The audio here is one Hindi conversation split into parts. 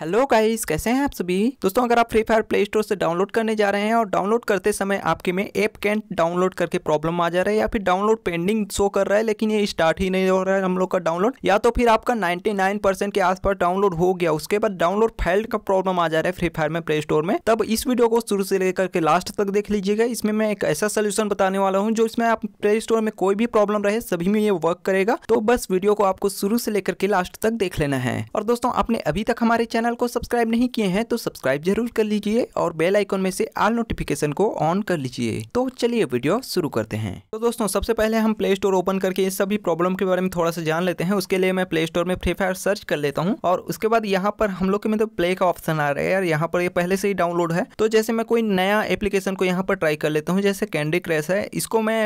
हेलो गाइस कैसे हैं आप सभी दोस्तों अगर आप फ्री फायर प्ले स्टोर से डाउनलोड करने जा रहे हैं और डाउनलोड करते समय आपके में ऐप कैंट डाउनलोड करके प्रॉब्लम आ जा रहा है या फिर डाउनलोड पेंडिंग शो कर रहा है लेकिन ये स्टार्ट ही नहीं हो रहा है हम लोग का डाउनलोड या तो फिर आपका नाइन्टी परसेंट के आसपास डाउनलोड हो गया उसके बाद डाउनलोड फाइल का प्रॉब्लम आ जा रहा है फ्री फायर में प्ले स्टोर में तब इस वीडियो को शुरू से लेकर के लास्ट तक देख लीजिएगा इसमें मैं एक ऐसा सोल्यूशन बताने वाला हूँ जो इसमें आप प्ले स्टोर में कोई भी प्रॉब्लम रहे सभी में ये वर्क करेगा तो बस वीडियो को आपको शुरू से लेकर के लास्ट तक देख लेना है और दोस्तों आपने अभी तक हमारे चैनल चैनल को सब्सक्राइब नहीं किए हैं तो सब्सक्राइब जरूर कर लीजिए और बेल आइकन में से आल नोटिफिकेशन को ऑन कर लीजिए तो चलिए वीडियो शुरू करते हैं तो दोस्तों सबसे पहले हम प्ले स्टोर ओपन करके इस सभी प्रॉब्लम के बारे में थोड़ा सा जान लेते हैं उसके लिए मैं प्ले स्टोर में फ्री फायर सर्च कर लेता हूँ और उसके बाद यहाँ पर हम लोग के मतलब प्ले का ऑप्शन आ रहा है यार यहाँ पर ये पहले से ही डाउनलोड है तो जैसे मैं कोई नया एप्लीकेशन को यहाँ पर ट्राई कर लेता हूँ जैसे कैंडी क्रैश है इसको मैं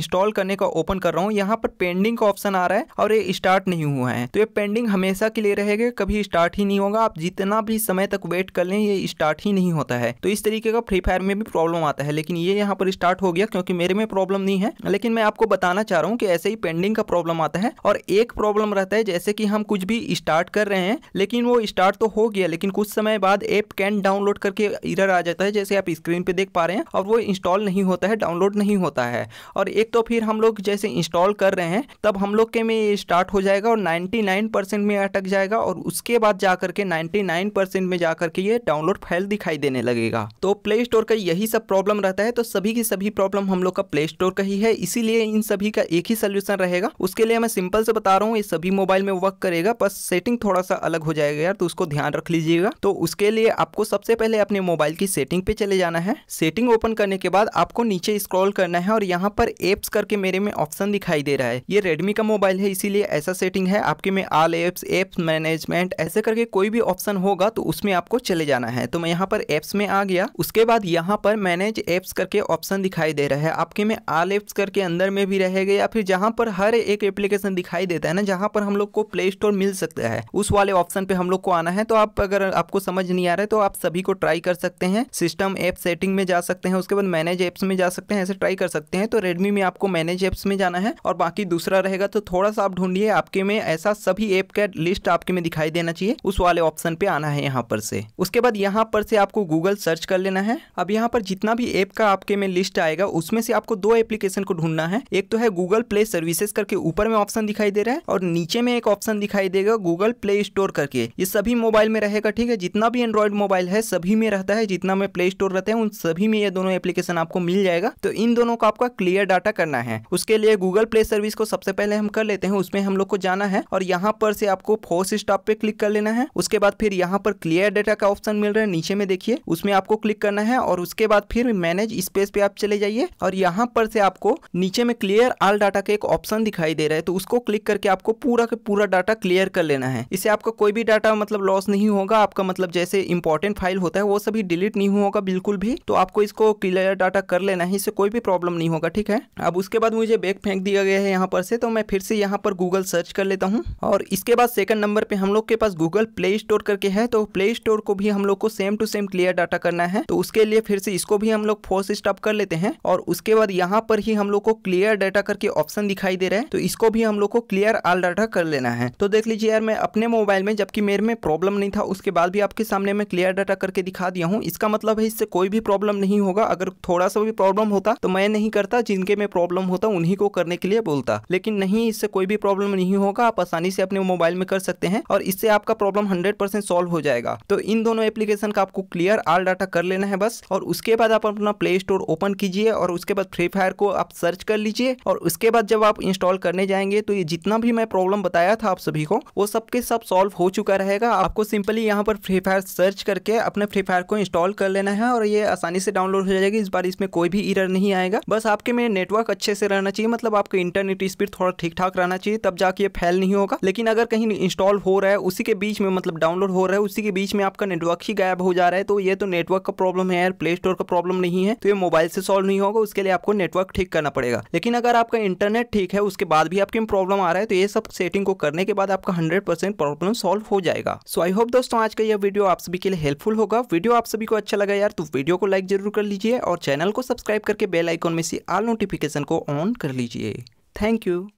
इंस्टॉल करने का ओपन कर रहा हूँ यहाँ पर पेंडिंग का ऑप्शन आ रहा है और ये स्टार्ट नहीं हुआ है तो ये पेंडिंग हमेशा के लिए रहेगा कभी स्टार्ट ही नहीं होगा आप जितना भी समय तक वेट कर लें ये स्टार्ट ही नहीं होता है तो इस तरीके का फ्री फायर में भी प्रॉब्लम आता है लेकिन ये यहाँ पर स्टार्ट हो गया क्योंकि मेरे में प्रॉब्लम नहीं है लेकिन मैं आपको बताना चाह रहा हूँ कि ऐसे ही पेंडिंग का प्रॉब्लम आता है और एक प्रॉब्लम रहता है जैसे कि हम कुछ भी स्टार्ट कर रहे हैं लेकिन वो स्टार्ट तो हो गया लेकिन कुछ समय बाद ऐप कैन डाउनलोड करके इधर आ जाता है जैसे आप स्क्रीन पर देख पा रहे हैं और वो इंस्टॉल नहीं होता है डाउनलोड नहीं होता है और एक तो फिर हम लोग जैसे इंस्टॉल कर रहे हैं तब हम लोग के में स्टार्ट हो जाएगा और 99% में अटक जाएगा और उसके बाद जा करके के 99 परसेंट में जाकर के ये डाउनलोड फाइल दिखाई देने लगेगा तो प्ले स्टोर का यही सब प्रॉब्लम रहता है तो सभी की सभी प्रॉब्लम हम लोग का प्ले स्टोर का ही है इसीलिए इन सभी का एक ही सोल्यूशन रहेगा उसके लिए मैं सिंपल से बता रहा हूँ ये सभी मोबाइल में वर्क करेगा बस सेटिंग थोड़ा सा अलग हो जाएगा यार तो उसको ध्यान रख लीजिएगा तो उसके लिए आपको सबसे पहले अपने मोबाइल की सेटिंग पे चले जाना है सेटिंग ओपन करने के बाद आपको नीचे स्क्रॉल करना है और यहाँ पर एप्स करके मेरे में ऑप्शन दिखाई दे रहा है ये रेडमी का मोबाइल है इसीलिए ऐसा सेटिंग है आपके में आल एप्स एप्स मैनेजमेंट ऐसे करके कोई कोई भी ऑप्शन होगा तो उसमें आपको चले जाना है तो मैं यहाँ पर एप्स में आ गया उसके बाद यहाँ पर मैनेज एप्स करके ऑप्शन दिखाई दे रहा है आपके में आल एप्स करके अंदर में भी रहेगा या फिर जहाँ पर हर एक एप्लीकेशन दिखाई देता है ना जहाँ पर हम लोग को प्ले स्टोर मिल सकता है उस वाले ऑप्शन पे हम लोग को आना है तो आप अगर आपको समझ नहीं आ रहा है तो आप सभी को ट्राई कर सकते हैं सिस्टम एप सेटिंग में जा सकते हैं उसके बाद मैनेज एप्स में जा सकते हैं ऐसे ट्राई कर सकते हैं तो रेडमी में आपको मैनेज एप्स में जाना है और बाकी दूसरा रहेगा तो थोड़ा सा आप ढूंढिए आपके में ऐसा सभी एप का लिस्ट आपके में दिखाई देना चाहिए उस वाले ऑप्शन पे आना है यहाँ पर से उसके बाद यहाँ पर से आपको गूगल सर्च कर लेना है अब यहाँ पर जितना भी ऐप का आपके में लिस्ट आएगा उसमें से आपको दो एप्लीकेशन को ढूंढना है एक तो है गूगल प्ले सर्विसेस करके ऊपर में ऑप्शन दिखाई दे रहा है और नीचे में एक ऑप्शन दिखाई देगा गूगल प्ले स्टोर करके ये सभी मोबाइल में रहेगा ठीक है जितना भी एंड्रॉइड मोबाइल है सभी में रहता है जितना में प्ले स्टोर रहते हैं उन सभी में ये दोनों एप्लीकेशन आपको मिल जाएगा तो इन दोनों का आपका क्लियर डाटा करना है उसके लिए गूगल प्ले सर्विस को सबसे पहले हम कर लेते हैं उसमें हम लोग को जाना है और यहाँ पर से आपको फोर्स स्टॉप पे क्लिक कर लेना है उसके उसके बाद फिर यहाँ पर क्लियर डेटा का ऑप्शन मिल रहा है नीचे में देखिए उसमें आपको क्लिक करना है और उसके बाद फिर मैनेज स्पेस पे आप चले जाइए और यहाँ पर से आपको नीचे में क्लियर आल डाटा का एक ऑप्शन दिखाई दे रहा है तो उसको क्लिक करके आपको पूरा का पूरा डाटा क्लियर कर लेना है इससे आपका कोई भी डाटा मतलब लॉस नहीं होगा आपका मतलब जैसे इंपॉर्टेंट फाइल होता है वो सभी डिलीट नहीं होगा बिल्कुल भी तो आपको इसको क्लियर डाटा कर लेना है इससे कोई भी प्रॉब्लम नहीं होगा ठीक है अब उसके बाद मुझे बैग फेंक दिया गया है यहाँ पर से तो मैं फिर से यहाँ पर गूगल सर्च कर लेता हूँ और इसके बाद सेकंड नंबर पे हम लोग के पास गूगल प्ले स्टोर करके है तो प्ले स्टोर को भी हम लोग को same to same clear data करना है तो उसके लिए फिर से इसको भी हम लोग फोर्स स्टॉप कर लेते हैं और उसके बाद यहाँ पर ही हम लोग को क्लियर डाटा करके ऑप्शन दिखाई दे रहा है तो इसको भी हम लोग को क्लियर आल डाटा कर लेना है तो देख लीजिए यार मैं अपने मोबाइल में जबकि मेरे में प्रॉब्लम नहीं था उसके बाद भी आपके सामने मैं क्लियर डाटा करके दिखा दिया हूँ इसका मतलब है इससे कोई भी प्रॉब्लम नहीं होगा अगर थोड़ा सा भी प्रॉब्लम होता तो मैं नहीं करता जिनके में प्रॉब्लम होता उन्हीं को करने के लिए बोलता लेकिन नहीं इससे कोई भी प्रॉब्लम नहीं होगा आप आसानी से अपने मोबाइल में कर सकते हैं और इससे आपका प्रॉब्लम हंड्रेड हंड्रेड सॉल्व हो जाएगा तो इन दोनों एप्लीकेशन का आपको क्लियर आल डाटा कर लेना है बस और उसके बाद आप अपना प्ले स्टोर ओपन कीजिए और उसके बाद फ्री फायर को आप सर्च कर लीजिए और उसके बाद जब आप इंस्टॉल करने जाएंगे तो ये जितना भी मैं प्रॉब्लम बताया था आप सभी को वो सबके सब सॉल्व हो चुका रहेगा आपको सिंपली यहाँ पर फ्री फायर सर्च करके अपने फ्री फायर को इंस्टॉल कर लेना है और ये आसानी से डाउनलोड हो जाएगी इस बार इसमें कोई भी इरर नहीं आएगा बस आपके में नेटवर्क अच्छे से रहना चाहिए मतलब आपका इंटरनेट स्पीड थोड़ा ठीक ठाक रहना चाहिए तब जाके ये फैल नहीं होगा लेकिन अगर कहीं इंस्टॉल हो रहा है उसी के बीच में मतलब डाउनलोड हो रहा है उसी के बीच में आपका नेटवर्क ही गायब हो जा रहा है तो ये तो नेटवर्क का प्रॉब्लम है यार प्ले स्टोर का प्रॉब्लम नहीं है तो ये मोबाइल से सॉल्व नहीं होगा उसके लिए आपको नेटवर्क ठीक करना पड़ेगा लेकिन अगर आपका इंटरनेट ठीक है उसके बाद भी आपके प्रॉब्लम आ रहा है तो ये सब सेटिंग को करने के बाद आपका हंड्रेड प्रॉब्लम सॉल्व हो जाएगा सो आई होप दोस्तों आज का यह वीडियो आप सभी के लिए हेल्पफुल होगा वीडियो आप सभी को अच्छा लगा यार तो वीडियो को लाइक जरूर कर लीजिए और चैनल को सब्सक्राइब करके बेल आइकॉन में से ऑल नोटिफिकेशन को ऑन कर लीजिए थैंक यू